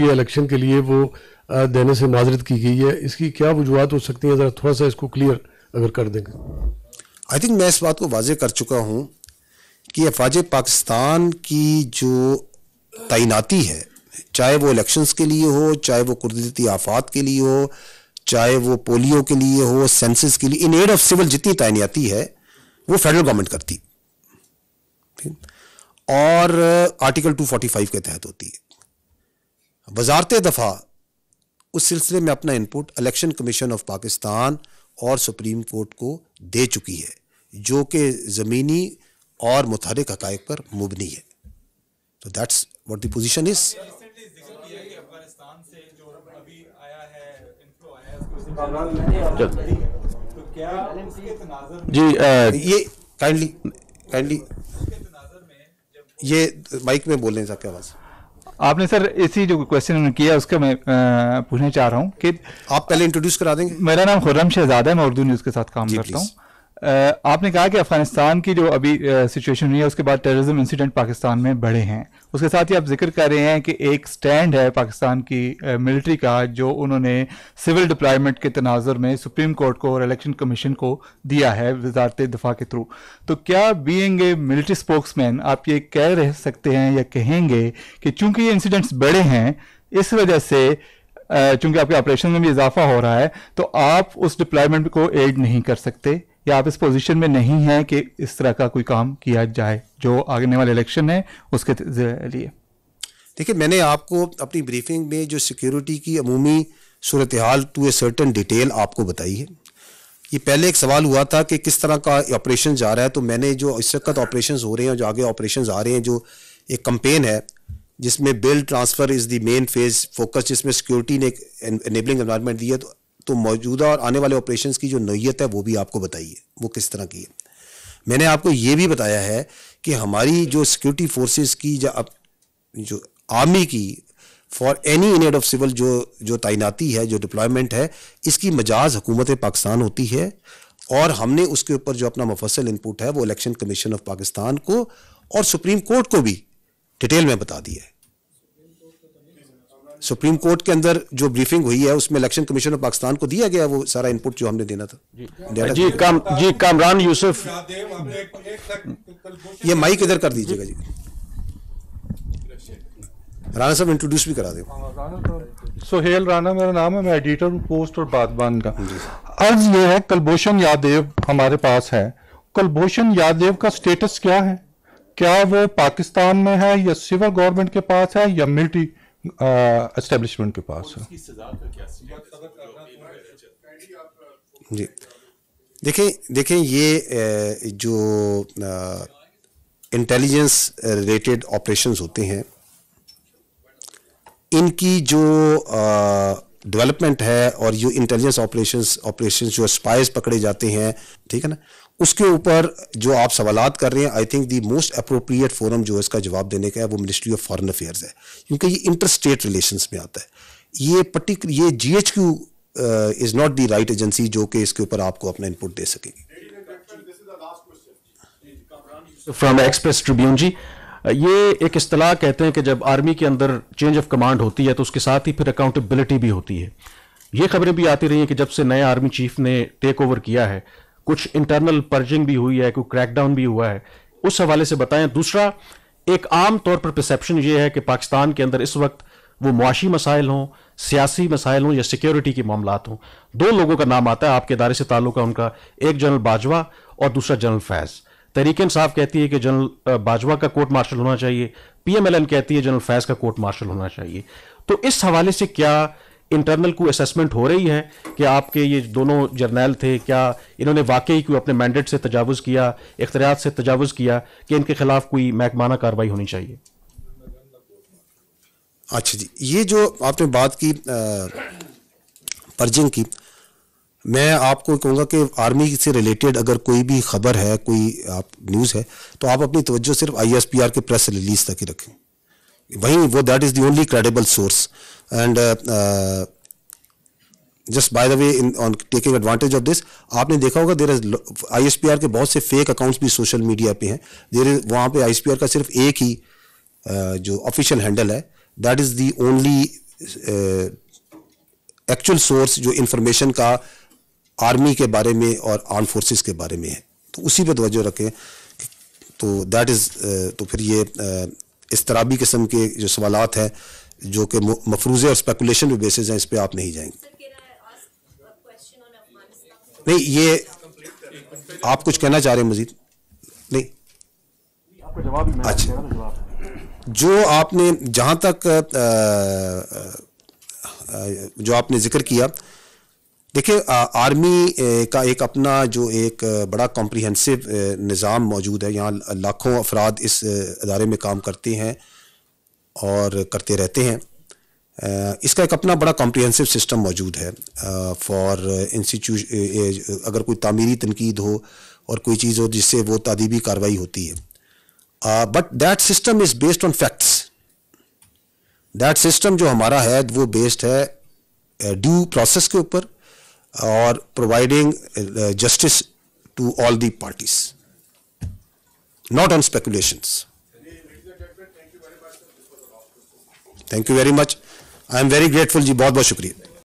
ये इलेक्शन के लिए वो देने से माजरत की गई है इसकी क्या वजूहत हो सकती है ज़रा थोड़ा सा इसको क्लियर अगर कर देंगे आई थिंक मैं इस बात को वाज कर चुका हूँ कि अफवाज पाकिस्तान की जो तैनाती है चाहे वो इलेक्शंस के लिए हो चाहे वो कुदरती आफात के लिए हो चाहे वो पोलियो के लिए हो सेंसिस के लिए इन एड ऑफ सिविल जितनी तैनाती है वो फेडरल गवर्नमेंट करती और आर्टिकल 245 के तहत होती है वजारत दफ़ा उस सिलसिले में अपना input election commission of Pakistan और सुप्रीम कोर्ट को दे चुकी है जो कि ज़मीनी और मुतहरक हक़ पर मुबनी है तो दैट्स वॉट दोजिशन इज़ जी आ, ये काइंडली काइंडली ये माइक में बोल रहे हैं आवाज़ आपने सर इसी जो क्वेश्चन किया उसका मैं पूछना चाह रहा हूँ कि आप पहले इंट्रोड्यूस करा देंगे मेरा नाम खुर्रम शहजाद है मैं उर्दू न्यूज़ के साथ काम करता हूँ आपने कहा कि अफगानिस्तान की जो अभी सिचुएशन हुई है उसके बाद टेररिज्म इंसिडेंट पाकिस्तान में बढ़े हैं उसके साथ ही आप जिक्र कर रहे हैं कि एक स्टैंड है पाकिस्तान की मिलिट्री का जो उन्होंने सिविल डिप्लॉयमेंट के तनाजर में सुप्रीम कोर्ट को और इलेक्शन कमीशन को दिया है वजारत दफा के थ्रू तो क्या बीइंग ए मिलिट्री स्पोक्समैन आप ये कह रह सकते हैं या कहेंगे कि चूंकि ये इंसिडेंट्स बड़े हैं इस वजह से चूंकि आपके ऑपरेशन में भी इजाफा हो रहा है तो आप उस डिप्लॉयमेंट को एड नहीं कर सकते या आप इस पोजीशन में नहीं हैं कि इस तरह का कोई काम किया जाए जो आगे वाले इलेक्शन है उसके लिए देखिए मैंने आपको अपनी ब्रीफिंग में जो सिक्योरिटी की अमूमी सूरत हाल टू ए सर्टन डिटेल आपको बताई है ये पहले एक सवाल हुआ था कि किस तरह का ऑपरेशन जा रहा है तो मैंने जो इस वक्त ऑपरेशन हो रहे हैं जो आगे ऑपरेशन आ रहे हैं जो एक कंपेन है जिसमें bill transfer is the main phase focus जिसमें सिक्योरिटी ने एक एनेबलिंग एनवायरनमेंट दिया तो तो मौजूदा और आने वाले ऑपरेशन की जो नोयत है वो भी आपको बताइए वो किस तरह की है मैंने आपको ये भी बताया है कि हमारी जो सिक्योरिटी फोर्सेस की या अब जो आर्मी की for any in of civil जो जो तैनाती है जो डिप्लॉयमेंट है इसकी मजाज हुकूमत पाकिस्तान होती है और हमने उसके ऊपर जो अपना मुफसल इनपुट है वो इलेक्शन कमीशन ऑफ पाकिस्तान को और सुप्रीम कोर्ट को भी डिटेल में बता दिया है सुप्रीम कोर्ट के अंदर जो ब्रीफिंग हुई है उसमें इलेक्शन कमीशन ऑफ पाकिस्तान को दिया गया वो सारा इनपुट जो हमने देना था जी, काम जी कामरान यूसुफ ये माइक इधर कर दीजिएगा जी राणा साहब इंट्रोड्यूस भी करा दो सोहेल राणा मेरा नाम है मैं एडिटर हूँ पोस्ट और बागबान का अर्ज ये है कलभूषण यादव हमारे पास है कुलभूषण यादव का स्टेटस क्या है क्या वो पाकिस्तान में है या सिविल गवर्नमेंट के पास है या मिलिट्री एस्टेब्लिशमेंट के पास है जी देखें देखें ये जो इंटेलिजेंस रिलेटेड ऑपरेशंस होते हैं इनकी जो आ, डेवलपमेंट है और जो इंटेलिजेंस ऑपरेशन ऑपरेशन जो स्पाइस पकड़े जाते हैं ठीक है ना उसके ऊपर जो आप सवालत कर रहे हैं I think the most appropriate forum जो है इसका जवाब देने का है वो मिनिस्ट्री ऑफ फॉरन अफेयर्स है क्योंकि ये इंटर स्टेट रिलेशन में आता है ये पर्टिकुलर ये G H Q is not the right agency जो कि इसके ऊपर आपको अपना इनपुट दे सकेगी फ्रॉम एक्सप्रेस ट्रिब्यून जी ये एक असलाह कहते हैं कि जब आर्मी के अंदर चेंज ऑफ कमांड होती है तो उसके साथ ही फिर अकाउंटेबिलिटी भी होती है ये खबरें भी आती रही हैं कि जब से नए आर्मी चीफ ने टेक ओवर किया है कुछ इंटरनल पर्जिंग भी हुई है कोई क्रैकडाउन भी हुआ है उस हवाले से बताएं दूसरा एक आम तौर पर परसेप्शन ये है कि पाकिस्तान के अंदर इस वक्त वो मुआशी मसाइल हों सियासी मसाइल हों या सिक्योरिटी के मामला हों दो लोगों का नाम आता है आपके इदारे से ताल्लुक है उनका एक जनरल बाजवा और दूसरा जनरल फैज़ तरीके इंसाफ कहती है कि जनरल बाजवा का कोर्ट मार्शल होना चाहिए पीएमएलएन कहती है जनरल फैज का कोर्ट मार्शल होना चाहिए तो इस हवाले से क्या इंटरनल को असेसमेंट हो रही है कि आपके ये दोनों जर्नैल थे क्या इन्होंने वाकई को अपने मैंडेट से तजावज़ किया इख्तियात से तजावज़ किया कि इनके खिलाफ कोई महकमाना कार्रवाई होनी चाहिए अच्छा जी ये जो आपने बात की परजिंग की मैं आपको कहूँगा कि आर्मी से रिलेटेड अगर कोई भी खबर है कोई आप न्यूज़ है तो आप अपनी तवज्जो सिर्फ आईएसपीआर के प्रेस रिलीज तक ही रखें वहीं वो that is the only credible source and just by the way in on taking advantage of this आपने देखा होगा there is I S P R के बहुत से फेक अकाउंट्स भी सोशल मीडिया पे हैं देर इज वहाँ पे आई एस पी आर का सिर्फ एक ही uh, जो ऑफिशियल हैंडल है that is the only actual source जो इन्फॉर्मेशन का आर्मी के बारे में और आर्म फोर्सेस के बारे में है तो उसी पर तोज्जो रखें तो दैट इज़ uh, तो फिर ये uh, इसतराबी किस्म के जो सवाल हैं जो कि मफरूज़े और स्पेकुलेशन पे बेसिस हैं इस पर आप नहीं जाएंगे नहीं ये आप कुछ कहना चाह रहे हैं मजीद नहीं अच्छा जो आपने जहाँ तक आ, uh, आ, जो आपने जिक्र किया देखिए आर्मी का एक अपना जो एक बड़ा कॉम्प्रिहेंसिव निज़ाम मौजूद है यहाँ लाखों अफराद इस अदारे में काम करते हैं और करते रहते हैं इसका एक अपना बड़ा कॉम्प्रिहेंसिव सिस्टम मौजूद है फॉर इंस्टीट्यूश अगर कोई तामीरी तनकीद हो और कोई चीज़ हो जिससे वो तदीबी कार्रवाई होती है but that system is based on facts that system जो हमारा है वो बेस्ड है ड्यू प्रोसेस के ऊपर or providing uh, justice to all the parties, not on speculations. Thank you very much. I am very grateful ji. बहुत बहुत शुक्रिया